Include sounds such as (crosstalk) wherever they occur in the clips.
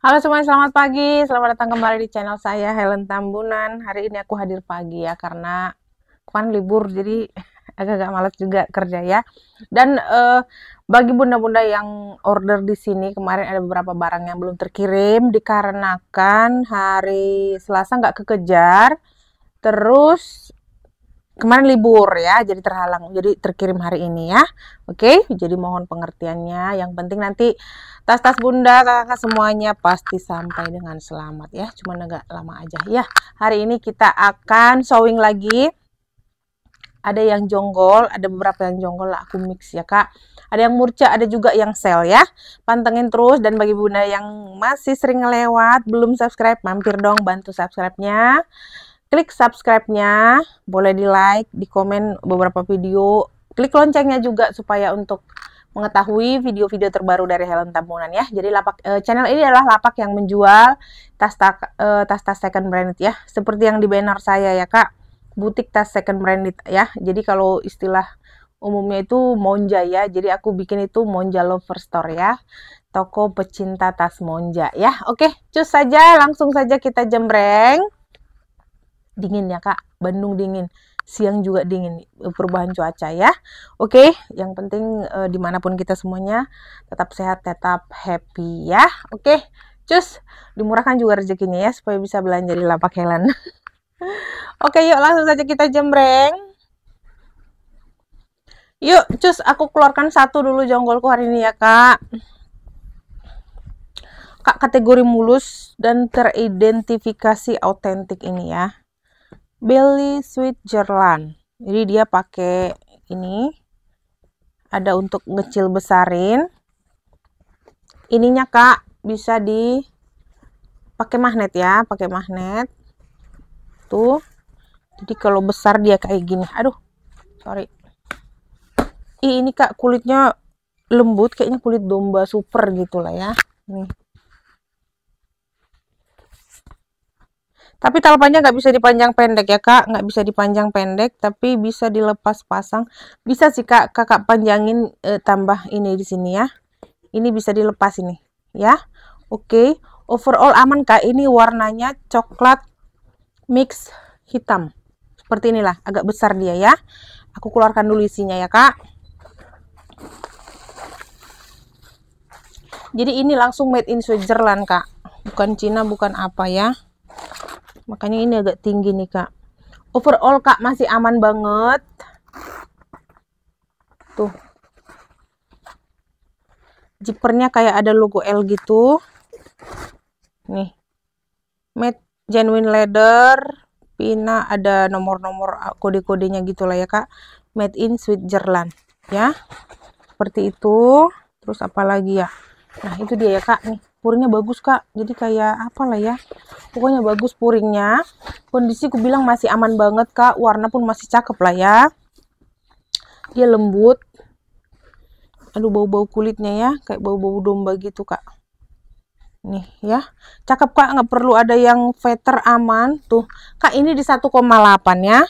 Halo semuanya, selamat pagi. Selamat datang kembali di channel saya Helen Tambunan. Hari ini aku hadir pagi ya karena kan libur jadi (laughs) agak-agak malas juga kerja ya. Dan eh, bagi bunda-bunda yang order di sini kemarin ada beberapa barang yang belum terkirim dikarenakan hari Selasa nggak kekejar. Terus kemarin libur ya, jadi terhalang, jadi terkirim hari ini ya. Oke, jadi mohon pengertiannya. Yang penting nanti tas-tas bunda, kakak semuanya pasti sampai dengan selamat ya. Cuma agak lama aja ya. Hari ini kita akan sewing lagi. Ada yang jonggol, ada beberapa yang jonggol lah aku mix ya kak. Ada yang murca, ada juga yang sel ya. Pantengin terus dan bagi bunda yang masih sering lewat, belum subscribe, mampir dong bantu subscribe-nya klik subscribe-nya, boleh di like, di komen beberapa video, klik loncengnya juga supaya untuk mengetahui video-video terbaru dari Helen Tambunan ya. Jadi lapak e, channel ini adalah lapak yang menjual tas tas e, tas second branded ya, seperti yang di banner saya ya kak, butik tas second branded ya. Jadi kalau istilah umumnya itu Monja ya, jadi aku bikin itu Monja Lover Store ya, toko pecinta tas Monja ya. Oke, cus saja, langsung saja kita jembreng dingin ya kak Bandung dingin siang juga dingin perubahan cuaca ya oke yang penting uh, dimanapun kita semuanya tetap sehat tetap happy ya oke cus dimurahkan juga rezekinya ya supaya bisa belanja di lapak Helen (laughs) oke yuk langsung saja kita jembreng yuk cus aku keluarkan satu dulu jonggolku hari ini ya kak kak kategori mulus dan teridentifikasi autentik ini ya Belly Switzerland. Jadi dia pakai ini ada untuk ngecil besarin. Ininya Kak bisa di pakai magnet ya, pakai magnet. Tuh. Jadi kalau besar dia kayak gini. Aduh. Sorry. Ih, ini Kak kulitnya lembut kayaknya kulit domba super gitulah ya. Nih. tapi talpanya nggak bisa dipanjang pendek ya kak nggak bisa dipanjang pendek tapi bisa dilepas pasang bisa sih kak kakak panjangin e, tambah ini di sini ya ini bisa dilepas ini ya oke okay. overall aman kak ini warnanya coklat mix hitam seperti inilah agak besar dia ya aku keluarkan dulu isinya ya kak jadi ini langsung made in Switzerland kak bukan Cina bukan apa ya makanya ini agak tinggi nih kak overall kak masih aman banget tuh jipernya kayak ada logo L gitu nih made genuine leather pina ada nomor-nomor ah, kode-kodenya gitulah ya kak made in Switzerland ya seperti itu terus apa lagi ya nah itu dia ya kak nih puringnya bagus kak jadi kayak apa lah ya pokoknya bagus puringnya kondisi ku bilang masih aman banget kak warna pun masih cakep lah ya dia lembut aduh bau-bau kulitnya ya kayak bau-bau domba gitu kak nih ya cakep kak nggak perlu ada yang veter aman tuh kak ini di 1,8 ya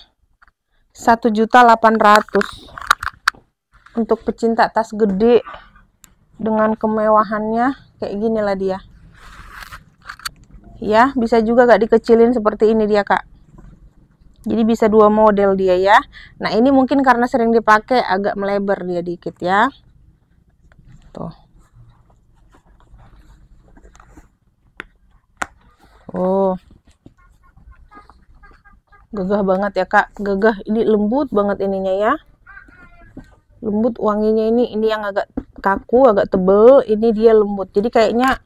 1 juta 800 untuk pecinta tas gede dengan kemewahannya kayak gini lah dia ya bisa juga gak dikecilin seperti ini dia kak jadi bisa dua model dia ya nah ini mungkin karena sering dipakai agak melebar dia dikit ya tuh oh gagah banget ya kak gagah ini lembut banget ininya ya lembut wanginya ini ini yang agak kaku agak tebel ini dia lembut jadi kayaknya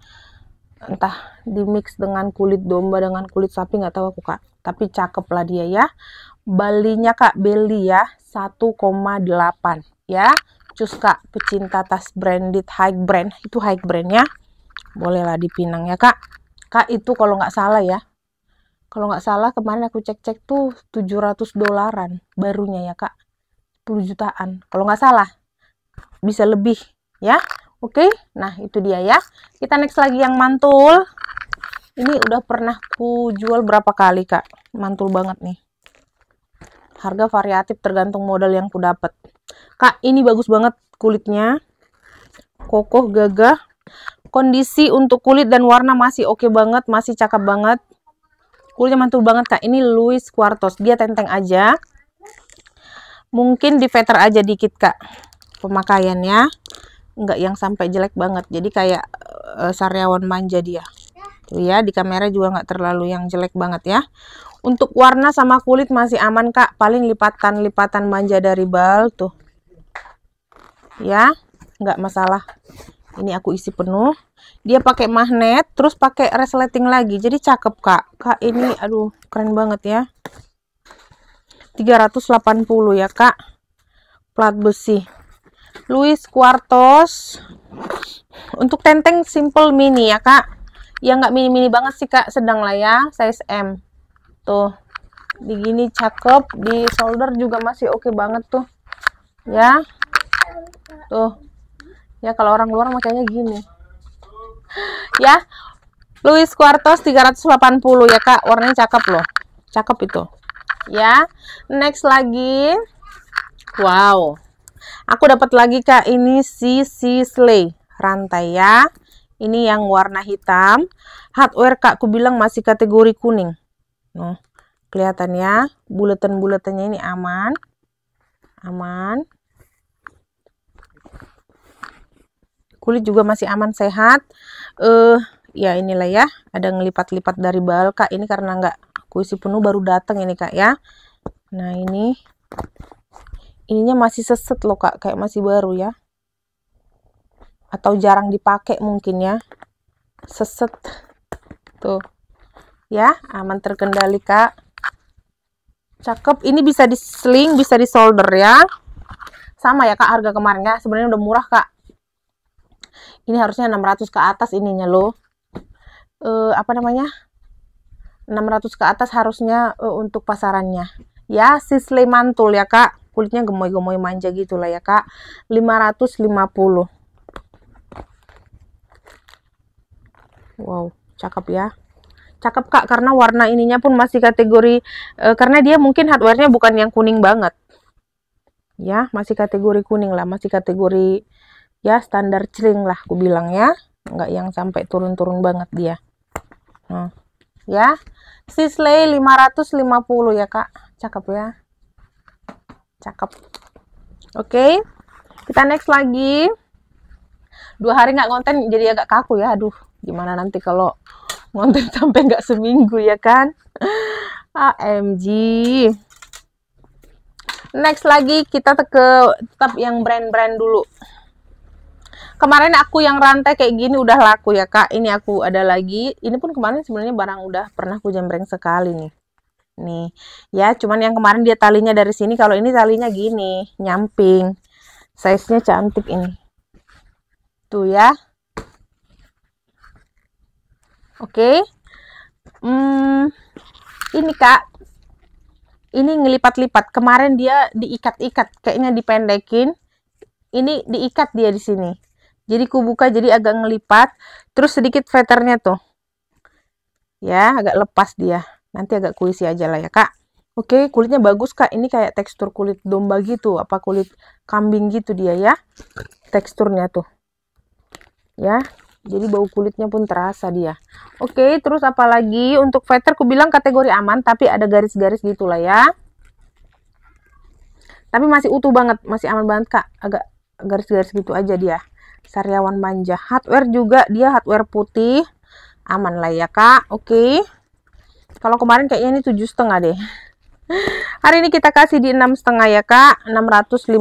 entah di mix dengan kulit domba dengan kulit sapi nggak tahu aku kak tapi cakep lah dia ya balinya kak beli ya 1,8 ya cus kak pecinta tas branded high brand itu high brandnya bolehlah dipinang ya kak kak itu kalau nggak salah ya kalau nggak salah kemarin aku cek-cek tuh 700 dolaran barunya ya kak 10 jutaan. Kalau nggak salah, bisa lebih ya. Oke, nah itu dia ya. Kita next lagi yang mantul. Ini udah pernah ku jual berapa kali, Kak? Mantul banget nih. Harga variatif tergantung modal yang ku dapat. Kak, ini bagus banget kulitnya. Kokoh, gagah. Kondisi untuk kulit dan warna masih oke okay banget, masih cakep banget. Kulitnya mantul banget, Kak. Ini Louis Quartos. Dia tenteng aja mungkin di veter aja dikit kak pemakaiannya enggak yang sampai jelek banget jadi kayak uh, sariawan manja dia tuh ya di kamera juga enggak terlalu yang jelek banget ya untuk warna sama kulit masih aman kak paling lipatan-lipatan manja dari bal tuh ya enggak masalah ini aku isi penuh dia pakai magnet terus pakai resleting lagi jadi cakep kak kak ini aduh keren banget ya 380 ya kak plat besi Luis Quartos untuk tenteng simple mini ya kak ya nggak mini-mini banget sih kak sedang lah ya size M tuh di gini cakep di solder juga masih oke okay banget tuh ya tuh ya kalau orang luar makanya gini ya Louis Quartos 380 ya kak warnanya cakep loh cakep itu ya next lagi wow aku dapat lagi kak ini si sisley rantai ya ini yang warna hitam hardware kak aku bilang masih kategori kuning Nah, kelihatan ya bulatan-bulatannya ini aman aman kulit juga masih aman sehat eh uh, ya inilah ya ada ngelipat-lipat dari kak ini karena nggak kuisi penuh baru datang ini kak ya nah ini ininya masih seset loh kak kayak masih baru ya atau jarang dipakai mungkin ya seset tuh ya aman terkendali kak cakep ini bisa di bisa disolder ya sama ya kak harga kemarin ya sebenarnya udah murah kak ini harusnya 600 ke atas ininya loh e, apa namanya 600 ke atas harusnya uh, untuk pasarannya ya sisle mantul ya kak kulitnya gemoy-gemoy manja gitulah ya kak 550 wow cakep ya cakep kak karena warna ininya pun masih kategori uh, karena dia mungkin hardwarenya bukan yang kuning banget ya masih kategori kuning lah masih kategori ya standar cering lah aku bilang ya nggak yang sampai turun-turun banget dia nah ya. Sisley 550 ya, Kak. Cakep ya. Cakep. Oke. Okay. Kita next lagi. Dua hari nggak konten jadi agak kaku ya. Aduh, gimana nanti kalau konten (laughs) sampai nggak seminggu ya kan? AMG. Next lagi kita ke tetap yang brand-brand dulu kemarin aku yang rantai kayak gini udah laku ya kak ini aku ada lagi ini pun kemarin sebenarnya barang udah pernah aku jembreng sekali nih nih ya cuman yang kemarin dia talinya dari sini kalau ini talinya gini nyamping size nya cantik ini tuh ya oke hmm, ini kak ini ngelipat-lipat. Kemarin dia diikat-ikat, kayaknya dipendekin. Ini diikat dia di sini jadi ku buka jadi agak ngelipat terus sedikit veternya tuh ya agak lepas dia nanti agak kuisi aja lah ya kak oke kulitnya bagus kak ini kayak tekstur kulit domba gitu apa kulit kambing gitu dia ya teksturnya tuh ya jadi bau kulitnya pun terasa dia oke terus apalagi untuk veter ku bilang kategori aman tapi ada garis-garis gitulah ya tapi masih utuh banget masih aman banget kak agak garis-garis gitu aja dia sariawan Manja. Hardware juga dia hardware putih. Aman lah ya, Kak. Oke. Kalau kemarin kayaknya ini tujuh setengah deh. (laughs) Hari ini kita kasih di enam setengah ya, Kak. 650.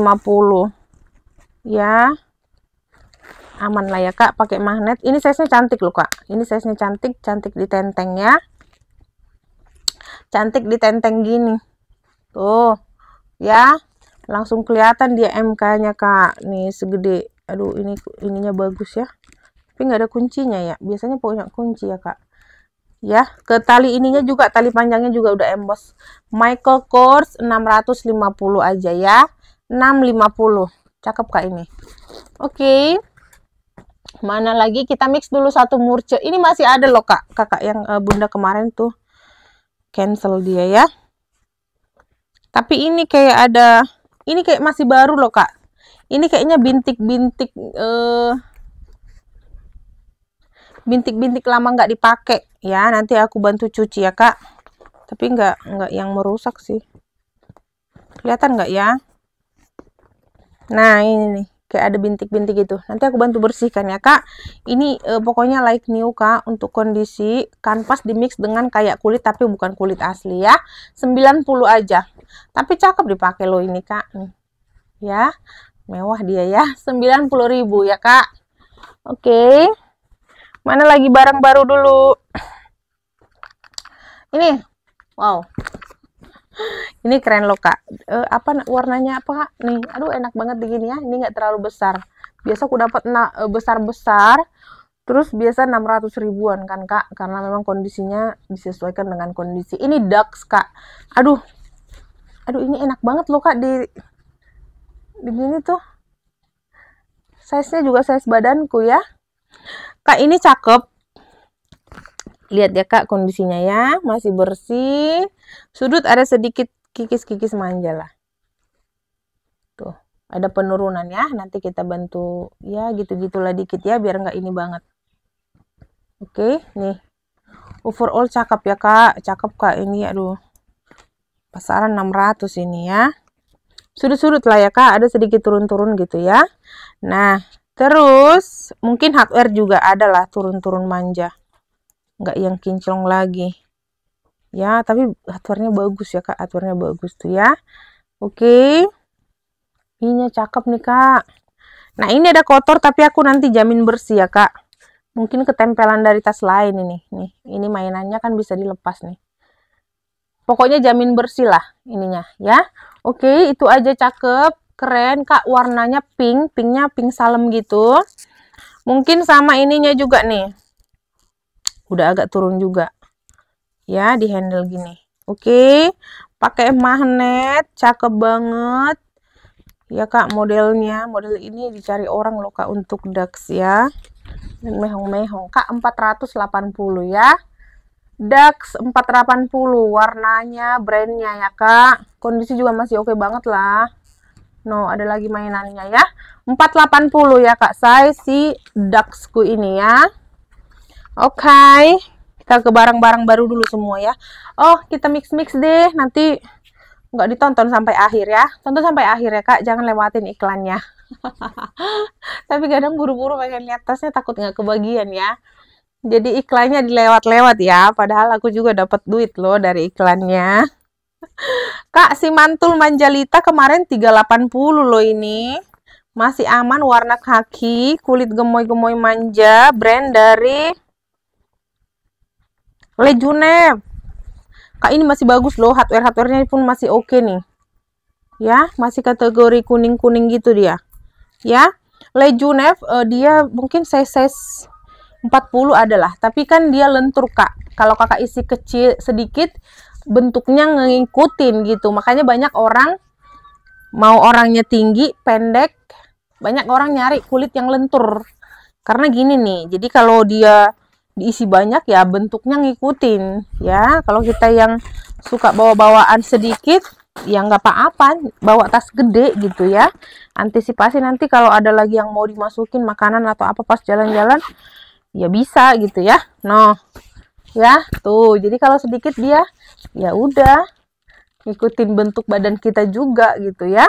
Ya. Aman lah ya, Kak. Pakai magnet. Ini size-nya cantik loh, Kak. Ini size-nya cantik. Cantik di tenteng ya. Cantik di tenteng gini. Tuh. Ya. Langsung kelihatan dia MK-nya, Kak. Nih, segede aduh ini ininya bagus ya tapi nggak ada kuncinya ya biasanya punya kunci ya kak ya ke tali ininya juga tali panjangnya juga udah emboss Michael Kors 650 aja ya 650 cakep kak ini oke okay. mana lagi kita mix dulu satu murce ini masih ada loh kak kakak yang uh, bunda kemarin tuh cancel dia ya tapi ini kayak ada ini kayak masih baru loh kak ini kayaknya bintik-bintik eh, bintik-bintik lama nggak dipakai ya nanti aku bantu cuci ya kak tapi nggak nggak yang merusak sih kelihatan nggak ya nah ini nih kayak ada bintik-bintik gitu nanti aku bantu bersihkan ya kak ini uh, pokoknya like new kak untuk kondisi kanvas dimix dengan kayak kulit tapi bukan kulit asli ya 90 aja tapi cakep dipakai loh ini kak nih ya mewah dia ya 90.000 ya kak oke mana lagi barang baru dulu ini wow ini keren loh kak e, apa warnanya apa nih aduh enak banget begini ya ini nggak terlalu besar biasa aku dapat eh, besar-besar terus biasa 600 ribuan kan kak karena memang kondisinya disesuaikan dengan kondisi ini ducks kak aduh aduh ini enak banget loh kak di begini tuh size nya juga size badanku ya kak ini cakep lihat ya kak kondisinya ya masih bersih sudut ada sedikit kikis-kikis manja lah tuh ada penurunan ya nanti kita bantu ya gitu-gitulah dikit ya biar nggak ini banget oke nih overall cakep ya kak cakep kak ini aduh pasaran 600 ini ya sudut-sudut lah ya kak ada sedikit turun-turun gitu ya nah terus mungkin hardware juga adalah turun-turun manja nggak yang kinclong lagi ya tapi hardwarenya bagus ya kak hardwarenya bagus tuh ya oke ininya cakep nih kak nah ini ada kotor tapi aku nanti jamin bersih ya kak mungkin ketempelan dari tas lain ini nih ini mainannya kan bisa dilepas nih pokoknya jamin bersih lah ininya ya Oke, okay, itu aja cakep. Keren, Kak. Warnanya pink. Pinknya pink salem gitu. Mungkin sama ininya juga nih. Udah agak turun juga. Ya, di handle gini. Oke, okay. pakai magnet. Cakep banget. Ya, Kak, modelnya. Model ini dicari orang loh, Kak, untuk DAX ya. Mehong-mehong. Kak, 480 ya. DAX 480 warnanya brandnya ya kak kondisi juga masih oke okay banget lah no ada lagi mainannya ya 480 ya kak saya si DAXku ini ya oke okay. kita ke barang-barang baru dulu semua ya oh kita mix-mix deh nanti nggak ditonton sampai akhir ya tonton sampai akhir ya kak jangan lewatin iklannya (laughs) tapi kadang buru-buru pengen lihat tasnya takut nggak kebagian ya jadi iklannya dilewat-lewat ya, padahal aku juga dapat duit loh dari iklannya. (laughs) Kak, si mantul manjalita kemarin 380 loh ini. Masih aman warna kaki, kulit gemoy-gemoy manja, brand dari lejune Kak, ini masih bagus loh, hardware-hardwarenya pun masih oke okay nih. Ya, masih kategori kuning-kuning gitu dia. Ya, Lejunev uh, eh, dia mungkin size-size 40 adalah, tapi kan dia lentur kak. Kalau kakak isi kecil sedikit, bentuknya ngikutin gitu. Makanya banyak orang, mau orangnya tinggi, pendek, banyak orang nyari kulit yang lentur. Karena gini nih, jadi kalau dia diisi banyak ya bentuknya ngikutin ya. Kalau kita yang suka bawa-bawaan sedikit, ya nggak apa-apa bawa tas gede gitu ya antisipasi nanti kalau ada lagi yang mau dimasukin makanan atau apa pas jalan-jalan ya bisa gitu ya no ya tuh jadi kalau sedikit dia ya udah ngikutin bentuk badan kita juga gitu ya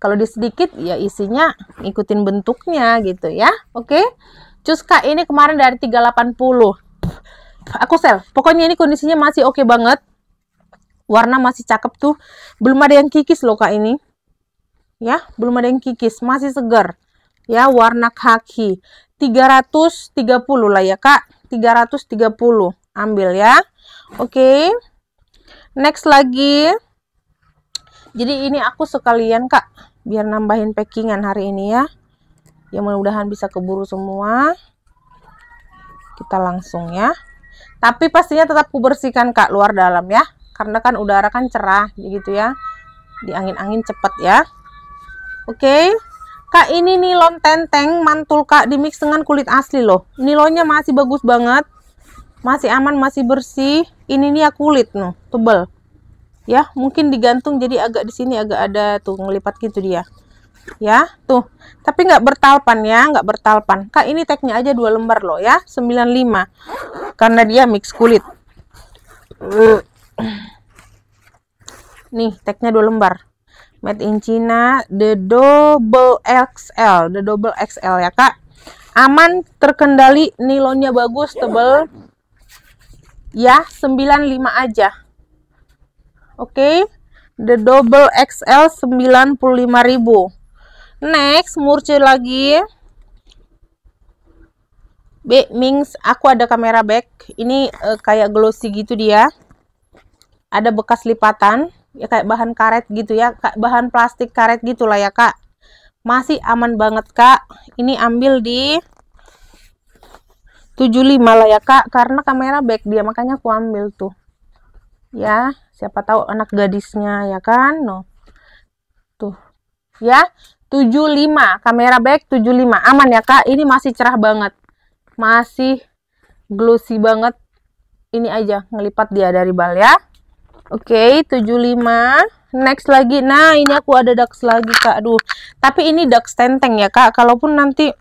kalau di sedikit ya isinya ngikutin bentuknya gitu ya oke okay? Cuska ini kemarin dari 380 aku sel pokoknya ini kondisinya masih oke okay banget warna masih cakep tuh belum ada yang kikis loh kak ini ya belum ada yang kikis masih segar ya warna kaki 330 lah ya kak 330 ambil ya oke okay. next lagi jadi ini aku sekalian kak biar nambahin packingan hari ini ya ya mudah-mudahan bisa keburu semua kita langsung ya tapi pastinya tetap kubersihkan kak luar dalam ya karena kan udara kan cerah gitu ya di angin-angin cepet ya oke okay. Kak ini nilon tenteng mantul kak dimix dengan kulit asli loh. Nilonnya masih bagus banget. Masih aman, masih bersih. Ini nih ya kulit noh, tebal. Ya, mungkin digantung jadi agak di sini agak ada tuh ngelipat gitu dia. Ya, tuh. Tapi nggak bertalpan ya, nggak bertalpan. Kak ini teknya aja dua lembar loh ya, 95. Karena dia mix kulit. (clears throat) Nih, teknya dua lembar made in China the double XL the double XL ya kak aman terkendali nilonnya bagus tebel ya 95 aja oke okay? the double XL 95.000 next murci lagi B Mings aku ada kamera back ini uh, kayak glossy gitu dia ada bekas lipatan ya kayak bahan karet gitu ya bahan plastik karet gitulah ya kak masih aman banget kak ini ambil di 75 lah ya kak karena kamera back dia makanya aku ambil tuh ya siapa tahu anak gadisnya ya kan no tuh ya 75 kamera back 75 aman ya kak ini masih cerah banget masih glossy banget ini aja ngelipat dia dari bal ya Oke, okay, 75. Next lagi. Nah, ini aku ada ducks lagi, Kak. Aduh. Tapi ini ducks tenteng ya, Kak. Kalaupun nanti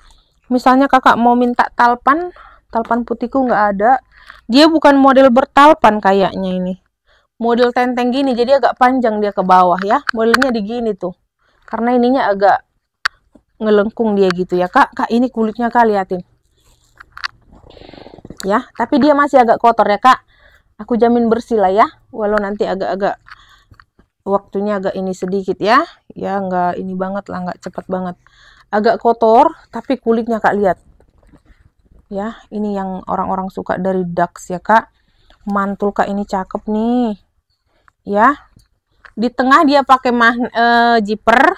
misalnya Kakak mau minta talpan, talpan putihku nggak ada. Dia bukan model bertalpan kayaknya ini. Model tenteng gini, jadi agak panjang dia ke bawah ya. Modelnya di gini tuh. Karena ininya agak ngelengkung dia gitu ya, Kak. Kak, ini kulitnya Kak liatin. Ya, tapi dia masih agak kotor ya, Kak aku jamin bersih lah ya walau nanti agak-agak waktunya agak ini sedikit ya ya nggak ini banget lah nggak cepat banget agak kotor tapi kulitnya kak lihat ya ini yang orang-orang suka dari Dax ya kak mantul kak ini cakep nih ya di tengah dia pakai mah eh, zipper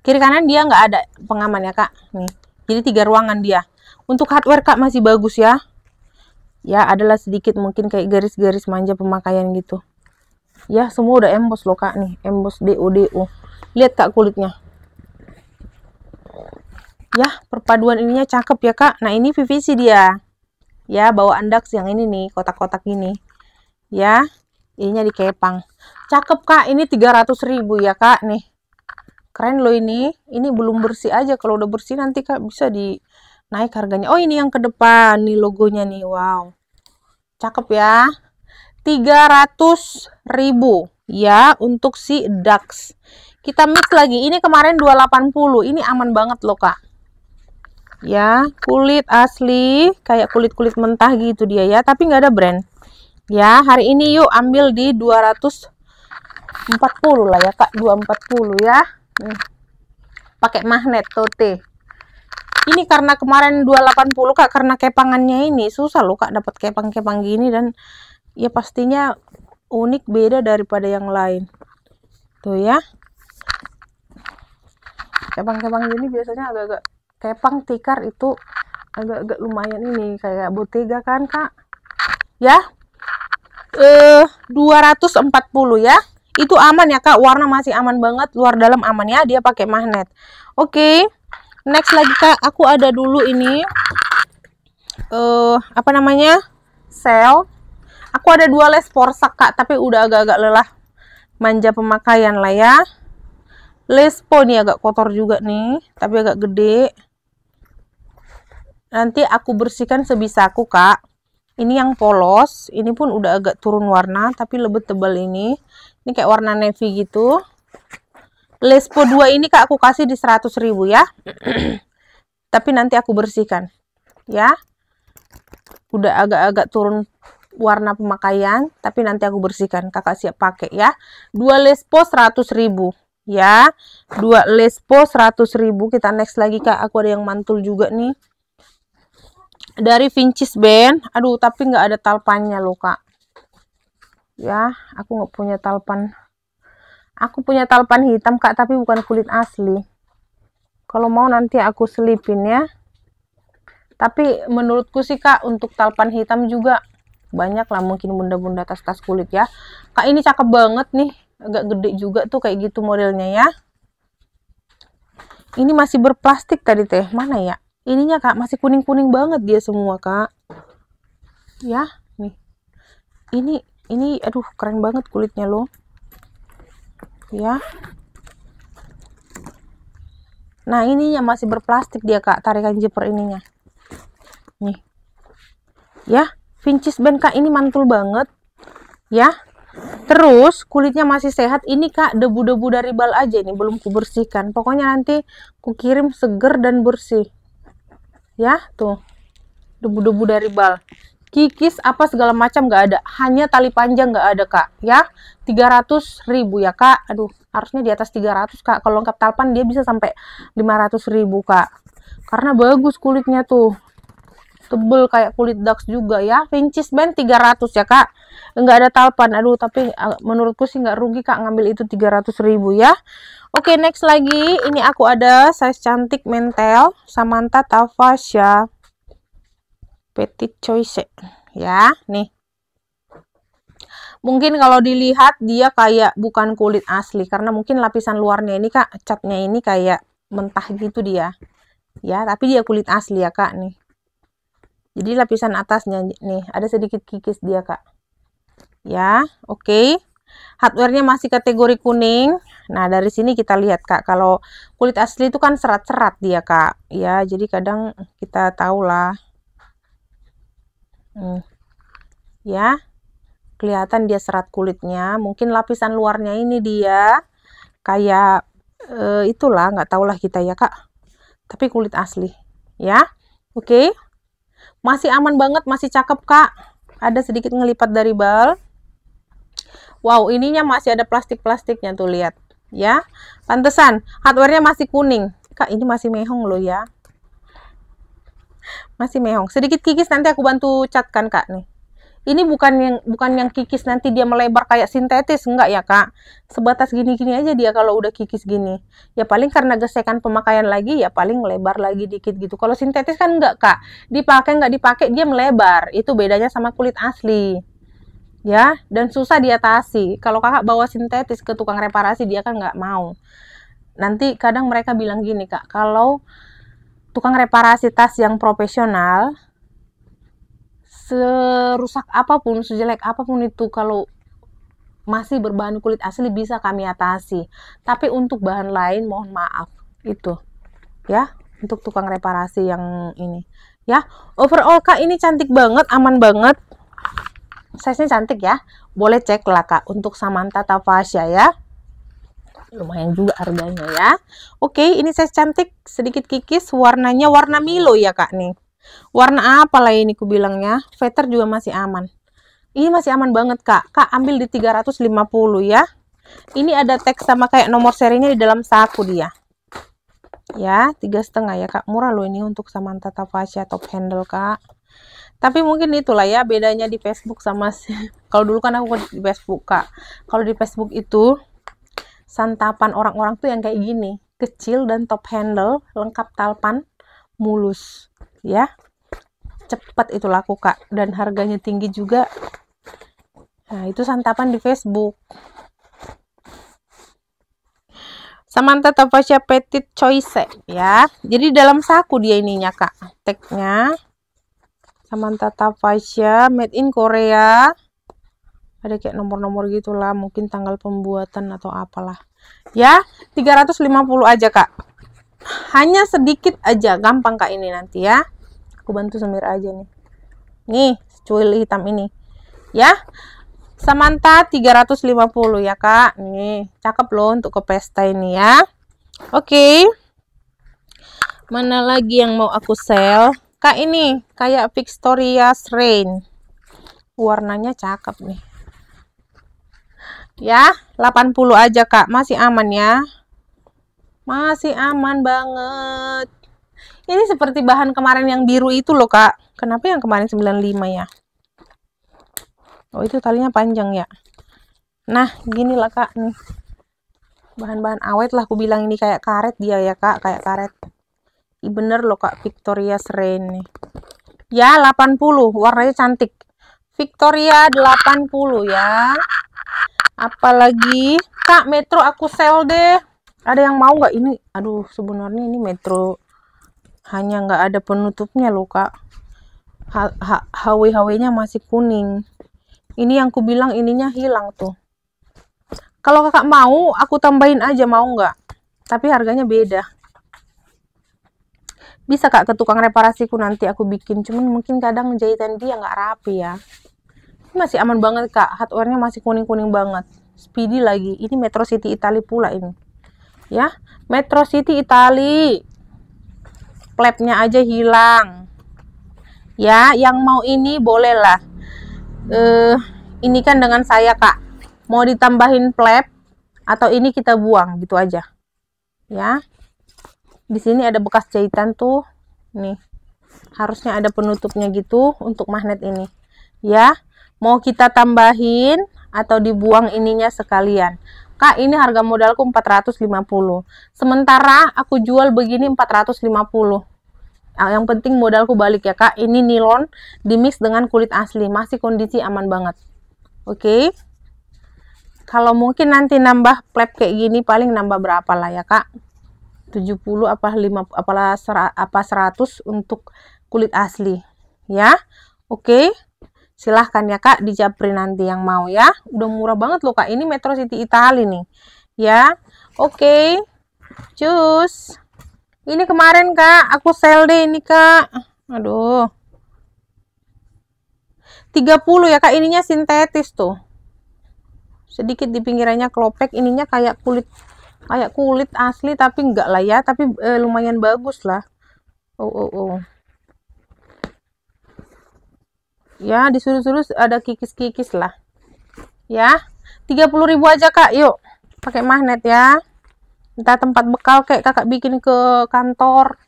kiri kanan dia nggak ada pengaman ya kak nih jadi tiga ruangan dia untuk hardware kak masih bagus ya ya adalah sedikit mungkin kayak garis-garis manja pemakaian gitu ya semua udah emboss loh kak nih emboss DODO lihat kak kulitnya ya perpaduan ininya cakep ya kak nah ini PVC dia ya bawa andak yang ini nih kotak-kotak ini ya ininya di dikepang cakep kak ini 300 ribu ya kak nih keren loh ini ini belum bersih aja kalau udah bersih nanti kak bisa di naik harganya oh ini yang ke depan nih logonya nih wow Cakep ya. 300 ribu ya untuk si DAX. Kita mix lagi. Ini kemarin 280. Ini aman banget loh, Kak. Ya, kulit asli kayak kulit-kulit mentah gitu dia ya, tapi nggak ada brand. Ya, hari ini yuk ambil di 240 lah ya, Kak. 240 ya. Hmm. Pakai magnet tote ini karena kemarin 280 kak karena kepangannya ini susah loh kak dapat kepang-kepang gini dan ya pastinya unik beda daripada yang lain tuh ya kepang-kepang gini biasanya agak-agak kepang tikar itu agak-agak lumayan ini kayak bottega kan kak ya eh 240 ya itu aman ya kak warna masih aman banget luar dalam aman ya dia pakai magnet oke okay next lagi kak aku ada dulu ini uh, apa namanya sel aku ada dua les porsak kak tapi udah agak-agak lelah manja pemakaian lah ya po ini agak kotor juga nih tapi agak gede nanti aku bersihkan sebisaku kak ini yang polos ini pun udah agak turun warna tapi lebih tebal ini ini kayak warna navy gitu Lespo 2 ini Kak aku kasih di seratus ribu ya. (clears throat) Tapi nanti aku bersihkan. Ya. Udah agak-agak turun warna pemakaian, tapi nanti aku bersihkan. Kakak siap pakai ya. 2 Lespo seratus ribu ya. 2 Lespo seratus ribu. Kita next lagi Kak, aku ada yang mantul juga nih. Dari Vincis Band. Aduh, tapi nggak ada talpannya loh, Kak. Ya, aku nggak punya talpan Aku punya talpan hitam kak, tapi bukan kulit asli. Kalau mau nanti aku selipin ya. Tapi menurutku sih kak, untuk talpan hitam juga banyak lah mungkin bunda-bunda tas-tas kulit ya. Kak ini cakep banget nih, agak gede juga tuh kayak gitu modelnya ya. Ini masih berplastik tadi teh, mana ya? Ininya kak masih kuning-kuning banget dia semua kak. Ya, nih. Ini ini aduh keren banget kulitnya loh ya nah ini yang masih berplastik dia kak tarikan zipper ininya nih ya Finchis band kak ini mantul banget ya Terus kulitnya masih sehat. Ini kak debu-debu dari bal aja ini belum kubersihkan. Pokoknya nanti kukirim seger dan bersih. Ya tuh debu-debu dari bal kikis apa segala macam nggak ada hanya tali panjang nggak ada kak ya 300 ribu ya kak aduh harusnya di atas 300 kak kalau lengkap talpan dia bisa sampai 500 ribu kak karena bagus kulitnya tuh tebel kayak kulit dax juga ya vincis band 300 ya kak nggak ada talpan aduh tapi eh, menurutku sih nggak rugi kak ngambil itu 300 ribu ya oke next lagi ini aku ada size cantik mentel Samantha Tavasha petit choice ya nih mungkin kalau dilihat dia kayak bukan kulit asli karena mungkin lapisan luarnya ini kak catnya ini kayak mentah gitu dia ya tapi dia kulit asli ya kak nih jadi lapisan atasnya nih ada sedikit kikis dia kak ya oke okay. hardwarenya masih kategori kuning nah dari sini kita lihat kak kalau kulit asli itu kan serat-serat dia kak ya jadi kadang kita tahulah Nih. Hmm. Ya. Kelihatan dia serat kulitnya. Mungkin lapisan luarnya ini dia kayak e, itulah, nggak tau lah kita ya, Kak. Tapi kulit asli, ya. Oke. Okay. Masih aman banget, masih cakep, Kak. Ada sedikit ngelipat dari bal. Wow, ininya masih ada plastik-plastiknya tuh lihat, ya. Pantesan Hardwarenya masih kuning. Kak, ini masih mehong loh ya. Masih mehong. Sedikit kikis nanti aku bantu catkan Kak nih. Ini bukan yang bukan yang kikis nanti dia melebar kayak sintetis enggak ya Kak. Sebatas gini-gini aja dia kalau udah kikis gini. Ya paling karena gesekan pemakaian lagi ya paling melebar lagi dikit gitu. Kalau sintetis kan enggak Kak. Dipakai enggak dipakai dia melebar. Itu bedanya sama kulit asli ya dan susah diatasi kalau kakak bawa sintetis ke tukang reparasi dia kan enggak mau nanti kadang mereka bilang gini kak kalau tukang reparasi tas yang profesional serusak apapun, sejelek apapun itu kalau masih berbahan kulit asli bisa kami atasi. Tapi untuk bahan lain mohon maaf itu ya untuk tukang reparasi yang ini ya overall kak ini cantik banget aman banget size nya cantik ya boleh cek lah kak untuk Samantha Tavasya ya lumayan juga harganya ya oke ini saya cantik sedikit kikis warnanya warna Milo ya kak nih warna apa lah ini Kubilangnya, bilangnya juga masih aman ini masih aman banget kak kak ambil di 350 ya ini ada teks sama kayak nomor serinya di dalam saku dia ya tiga setengah ya kak murah loh ini untuk Samantha Tafasya top handle kak tapi mungkin itulah ya bedanya di Facebook sama (laughs) kalau dulu kan aku di Facebook kak kalau di Facebook itu santapan orang-orang tuh yang kayak gini kecil dan top handle lengkap talpan mulus ya Cepet itu laku kak dan harganya tinggi juga nah itu santapan di Facebook Samantha Tavasya Petit Choice ya jadi dalam saku dia ininya kak tagnya Samantha Tavasya made in Korea ada kayak nomor-nomor gitulah mungkin tanggal pembuatan atau apalah ya 350 aja kak hanya sedikit aja gampang kak ini nanti ya aku bantu semir aja nih nih cuil hitam ini ya Samantha 350 ya kak nih cakep loh untuk ke pesta ini ya oke mana lagi yang mau aku sell kak ini kayak Victoria's Rain warnanya cakep nih ya 80 aja kak masih aman ya masih aman banget ini seperti bahan kemarin yang biru itu loh kak kenapa yang kemarin 95 ya oh itu talinya panjang ya nah gini lah kak bahan-bahan awet lah aku bilang ini kayak karet dia ya kak kayak karet Ih, bener loh kak Victoria Serene ya 80 warnanya cantik Victoria 80 ya apalagi kak metro aku sel deh ada yang mau nggak ini aduh sebenarnya ini metro hanya nggak ada penutupnya loh kak HW-HW nya masih kuning ini yang ku bilang ininya hilang tuh kalau kakak mau aku tambahin aja mau nggak tapi harganya beda bisa kak ke tukang reparasiku nanti aku bikin cuman mungkin kadang jahitan dia nggak rapi ya masih aman banget kak hardwarenya masih kuning-kuning banget speedy lagi ini Metro City Itali pula ini ya Metro City Itali klepnya aja hilang ya yang mau ini bolehlah eh ini kan dengan saya kak mau ditambahin klep atau ini kita buang gitu aja ya di sini ada bekas jahitan tuh nih harusnya ada penutupnya gitu untuk magnet ini ya Mau kita tambahin atau dibuang ininya sekalian. Kak, ini harga modalku 450. Sementara aku jual begini 450. Ah, yang penting modalku balik ya, Kak. Ini nilon dimix dengan kulit asli. Masih kondisi aman banget. Oke. Okay? Kalau mungkin nanti nambah pleb kayak gini paling nambah berapa lah ya, Kak? 70 apa 5 apalah apa 100 untuk kulit asli, ya. Oke. Okay? Silahkan ya kak di Japri nanti yang mau ya. Udah murah banget loh kak. Ini Metro City Itali nih. Ya. Oke. Okay. Cus. Ini kemarin kak. Aku sell deh ini kak. Aduh. 30 ya kak. Ininya sintetis tuh. Sedikit di pinggirannya kelopek. Ininya kayak kulit kayak kulit asli tapi enggak lah ya. Tapi eh, lumayan bagus lah. Oh oh oh ya disuruh-suruh ada kikis-kikis lah ya 30 ribu aja kak yuk pakai magnet ya entah tempat bekal kayak kakak bikin ke kantor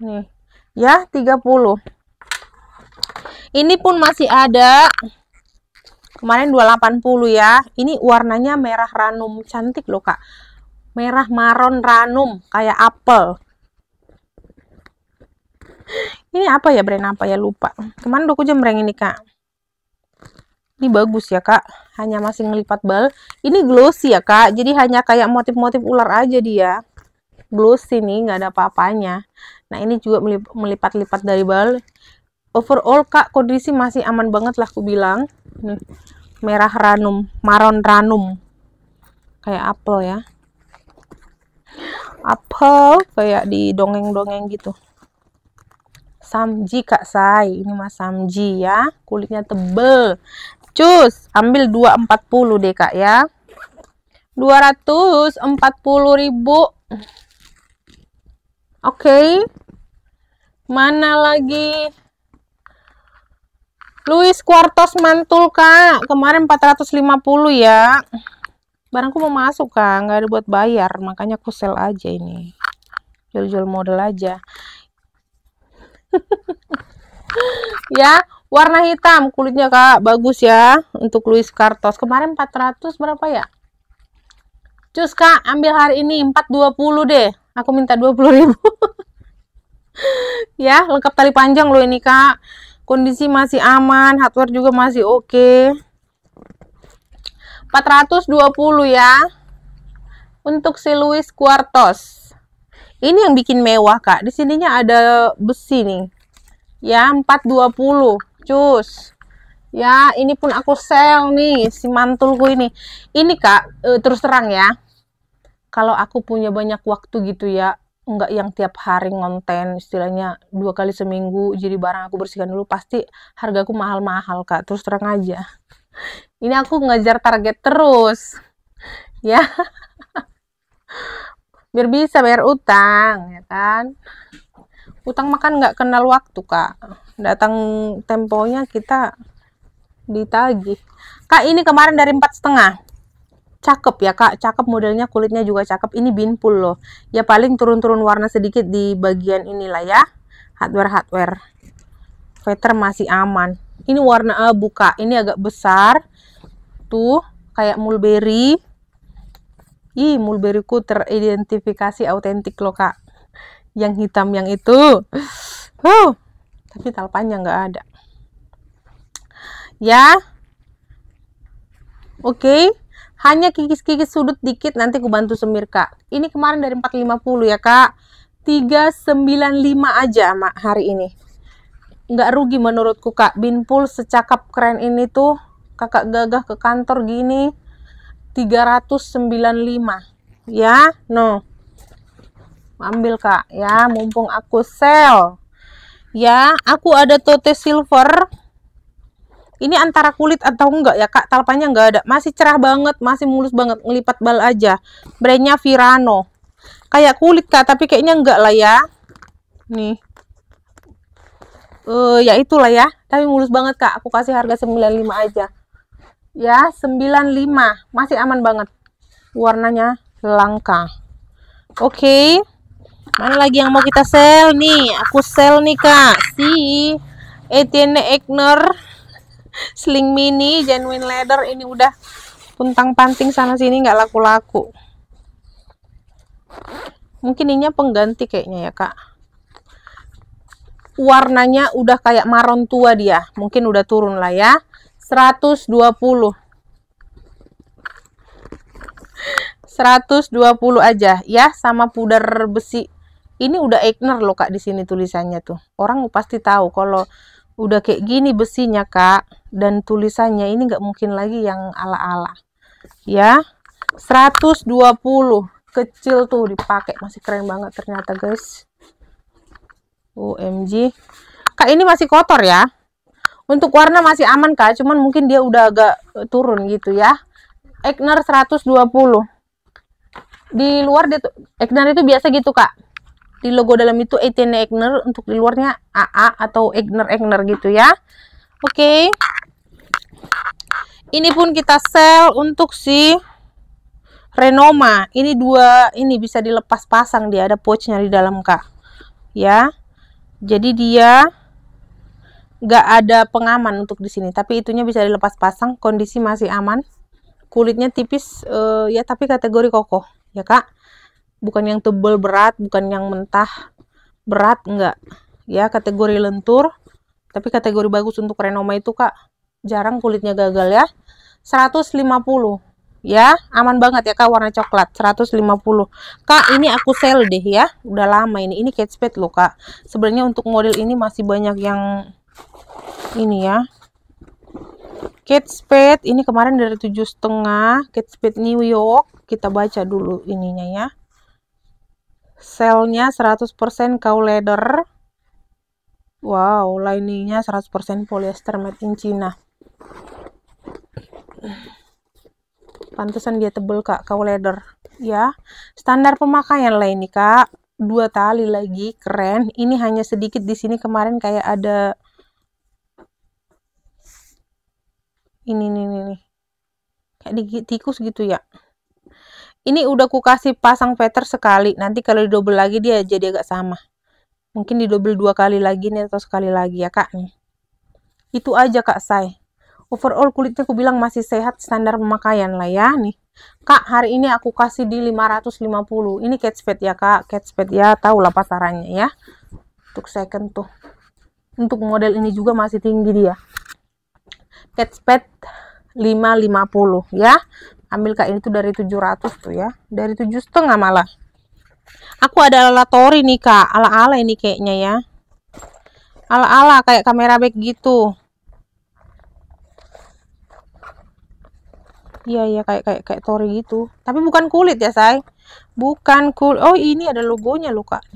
nih ya 30 ini pun masih ada kemarin 280 ya ini warnanya merah ranum cantik loh kak merah maron ranum kayak apel ini apa ya brand apa ya lupa Kemana aku jembreng ini kak ini bagus ya kak hanya masih ngelipat bal ini glossy ya kak jadi hanya kayak motif-motif ular aja dia glossy ini nggak ada apa-apanya nah ini juga melipat-lipat dari bal overall kak kondisi masih aman banget lah aku bilang nih merah ranum maron ranum kayak apel ya apel kayak di dongeng-dongeng gitu Samji Kak Sai. Ini Mas Samji ya. Kulitnya tebel. Cus, ambil 240 deh Kak ya. 240 ribu. Oke. Okay. Mana lagi? Luis Quartos mantul kak kemarin 450 ya barangku mau masuk kak nggak ada buat bayar makanya aku sell aja ini jual-jual model aja ya warna hitam kulitnya kak bagus ya untuk Luis Kartos kemarin 400 berapa ya cus kak ambil hari ini 420 deh aku minta 20 ribu (laughs) ya lengkap tali panjang loh ini kak kondisi masih aman hardware juga masih oke okay. 420 ya untuk si Luis Kartos ini yang bikin mewah, Kak. Di sininya ada besi nih. Ya, 420. Cus. Ya, ini pun aku sel nih si mantulku ini. Ini Kak, eh, terus terang ya. Kalau aku punya banyak waktu gitu ya, enggak yang tiap hari ngonten istilahnya dua kali seminggu jadi barang aku bersihkan dulu pasti hargaku mahal-mahal kak terus terang aja ini aku ngejar target terus ya (laughs) biar bisa bayar utang ya kan utang makan nggak kenal waktu kak datang temponya kita ditagih kak ini kemarin dari empat setengah cakep ya kak cakep modelnya kulitnya juga cakep ini binpul loh ya paling turun-turun warna sedikit di bagian inilah ya hardware hardware veter masih aman ini warna buka. ini agak besar tuh kayak mulberry Ih, mulberryku teridentifikasi autentik loh, Kak. Yang hitam yang itu. Huh, tapi talpanya nggak ada. Ya. Oke. Okay. Hanya kikis-kikis sudut dikit nanti ku bantu semir, Kak. Ini kemarin dari 450 ya, Kak. 395 aja mak hari ini nggak rugi menurutku kak binpul secakap keren ini tuh kakak gagah ke kantor gini 395 ya no ambil kak ya mumpung aku sell ya aku ada tote silver ini antara kulit atau enggak ya kak talpanya enggak ada masih cerah banget masih mulus banget ngelipat bal aja brandnya Virano kayak kulit kak tapi kayaknya enggak lah ya nih uh, ya itulah ya tapi mulus banget kak aku kasih harga 95 aja ya 95 masih aman banget warnanya langka oke okay. mana lagi yang mau kita sell nih aku sell nih kak si Etienne Egner sling mini genuine leather ini udah puntang panting sana sini nggak laku-laku mungkin ini pengganti kayaknya ya kak warnanya udah kayak maron tua dia mungkin udah turun lah ya 120 120 aja ya sama pudar besi ini udah ekner loh kak di sini tulisannya tuh orang pasti tahu kalau udah kayak gini besinya kak dan tulisannya ini nggak mungkin lagi yang ala-ala ya 120 kecil tuh dipakai masih keren banget ternyata guys UMG kak ini masih kotor ya untuk warna masih aman Kak, cuman mungkin dia udah agak eh, turun gitu ya. Egner 120. Di luar dia tuh, Egner itu biasa gitu Kak. Di logo dalam itu Etienne Egner, untuk di luarnya AA atau Egner-Egner gitu ya. Oke. Okay. Ini pun kita sell untuk si Renoma. Ini dua, ini bisa dilepas pasang dia, ada pouchnya di dalam Kak. Ya. Jadi dia nggak ada pengaman untuk di sini tapi itunya bisa dilepas pasang kondisi masih aman kulitnya tipis uh, ya tapi kategori kokoh ya kak bukan yang tebel berat bukan yang mentah berat enggak ya kategori lentur tapi kategori bagus untuk renoma itu kak jarang kulitnya gagal ya 150 ya aman banget ya kak warna coklat 150 kak ini aku sel deh ya udah lama ini ini catch pad loh kak sebenarnya untuk model ini masih banyak yang ini ya Kate Spade ini kemarin dari tujuh setengah Kate Spade New York kita baca dulu ininya ya selnya 100% cow leather wow liningnya 100% polyester made in China pantesan dia tebel kak cow leather ya standar pemakaian lah ini kak dua tali lagi keren ini hanya sedikit di sini kemarin kayak ada ini nih nih, nih. kayak di tikus gitu ya ini udah aku kasih pasang feather sekali nanti kalau double lagi dia jadi agak sama mungkin di double dua kali lagi nih atau sekali lagi ya kak nih itu aja kak say overall kulitnya aku bilang masih sehat standar pemakaian lah ya nih kak hari ini aku kasih di 550 ini catch pad ya kak catch pad ya tau lah pasarannya ya untuk second tuh untuk model ini juga masih tinggi dia catchpad 550 ya ambil kak ini tuh dari 700 tuh ya dari tujuh setengah malah aku ada tori nih kak ala-ala ini kayaknya ya ala-ala kayak kamera back gitu iya iya kayak kayak kayak tori gitu tapi bukan kulit ya say bukan kulit oh ini ada logonya loh kak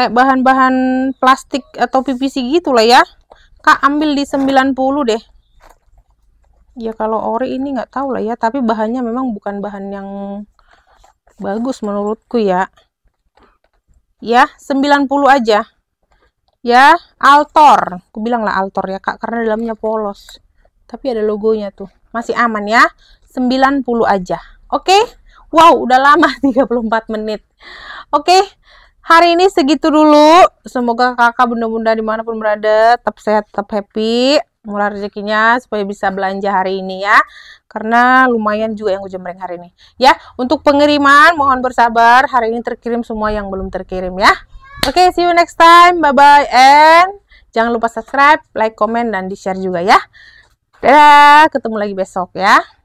kayak bahan-bahan plastik atau PVC gitu lah ya Kak ambil di 90 deh ya kalau ori ini nggak tahu lah ya tapi bahannya memang bukan bahan yang bagus menurutku ya ya 90 aja ya altor aku bilang lah altor ya kak karena dalamnya polos tapi ada logonya tuh masih aman ya 90 aja oke okay? wow udah lama 34 (laughs) menit oke okay? hari ini segitu dulu. Semoga kakak bunda-bunda dimanapun berada tetap sehat, tetap happy, murah rezekinya supaya bisa belanja hari ini ya. Karena lumayan juga yang ujemreng hari ini. Ya, untuk pengiriman mohon bersabar. Hari ini terkirim semua yang belum terkirim ya. Oke, okay, see you next time. Bye-bye and jangan lupa subscribe, like, komen, dan di-share juga ya. Dadah, ketemu lagi besok ya.